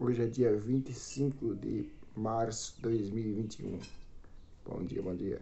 Hoje é dia 25 de março de 2021. Bom dia, bom dia.